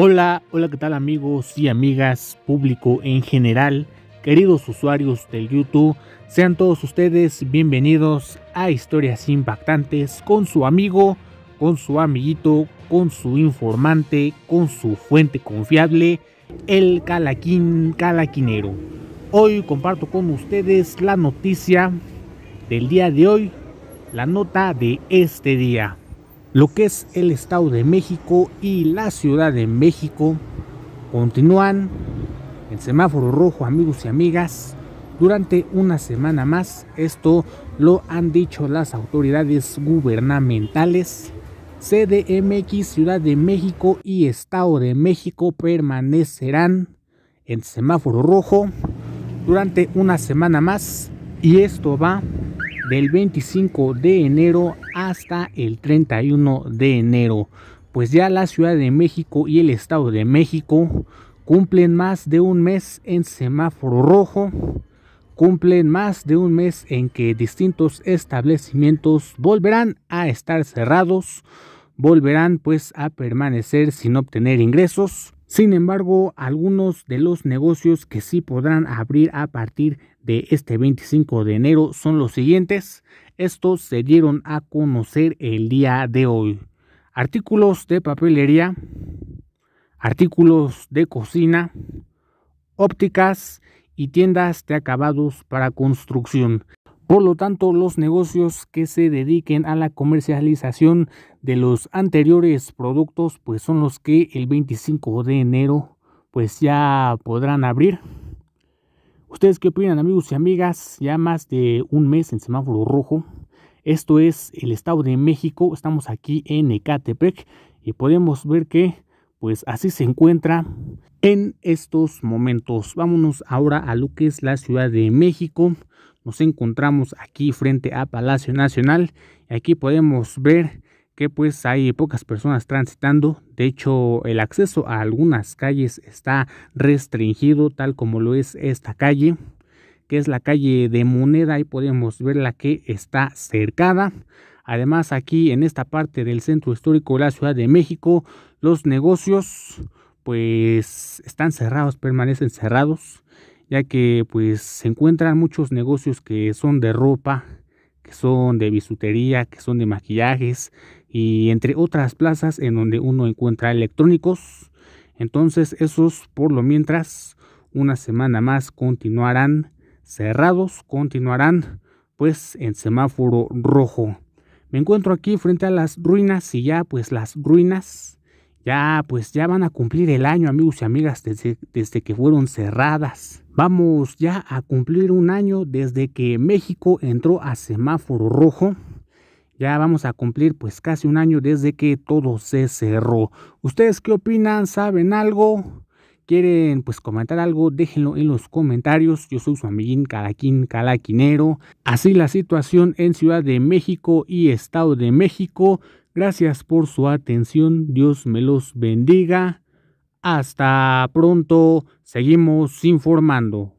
Hola, hola, ¿qué tal amigos y amigas, público en general, queridos usuarios del YouTube? Sean todos ustedes bienvenidos a Historias Impactantes con su amigo, con su amiguito, con su informante, con su fuente confiable, el Calaquín Calaquinero. Hoy comparto con ustedes la noticia del día de hoy, la nota de este día lo que es el Estado de México y la Ciudad de México continúan en semáforo rojo, amigos y amigas, durante una semana más. Esto lo han dicho las autoridades gubernamentales. CDMX, Ciudad de México y Estado de México permanecerán en semáforo rojo durante una semana más y esto va del 25 de enero hasta el 31 de enero, pues ya la Ciudad de México y el Estado de México cumplen más de un mes en semáforo rojo, cumplen más de un mes en que distintos establecimientos volverán a estar cerrados, volverán pues a permanecer sin obtener ingresos. Sin embargo, algunos de los negocios que sí podrán abrir a partir de este 25 de enero son los siguientes. Estos se dieron a conocer el día de hoy. Artículos de papelería, artículos de cocina, ópticas y tiendas de acabados para construcción. Por lo tanto, los negocios que se dediquen a la comercialización de los anteriores productos, pues son los que el 25 de enero, pues ya podrán abrir. ¿Ustedes qué opinan amigos y amigas? Ya más de un mes en semáforo rojo. Esto es el Estado de México. Estamos aquí en Ecatepec y podemos ver que pues así se encuentra en estos momentos. Vámonos ahora a lo que es la Ciudad de México. Nos encontramos aquí frente a Palacio Nacional. Aquí podemos ver que pues hay pocas personas transitando. De hecho, el acceso a algunas calles está restringido, tal como lo es esta calle, que es la calle de Moneda y podemos ver la que está cercada. Además, aquí en esta parte del centro histórico de la Ciudad de México, los negocios pues están cerrados, permanecen cerrados, ya que pues se encuentran muchos negocios que son de ropa, que son de bisutería, que son de maquillajes y entre otras plazas en donde uno encuentra electrónicos. Entonces esos por lo mientras una semana más continuarán cerrados, continuarán pues en semáforo rojo. Me encuentro aquí frente a las ruinas y ya pues las ruinas ya, pues ya van a cumplir el año, amigos y amigas, desde, que fueron cerradas. Vamos ya a cumplir un año desde que México entró a semáforo rojo. Ya vamos a cumplir pues casi un año desde que todo se cerró. ¿Ustedes qué opinan? ¿Saben algo? ¿Quieren pues comentar algo? Déjenlo en los comentarios. Yo soy su amiguín Calaquín Calaquinero. Así la situación en Ciudad de México y Estado de México. Gracias por su atención. Dios me los bendiga. Hasta pronto. Seguimos informando.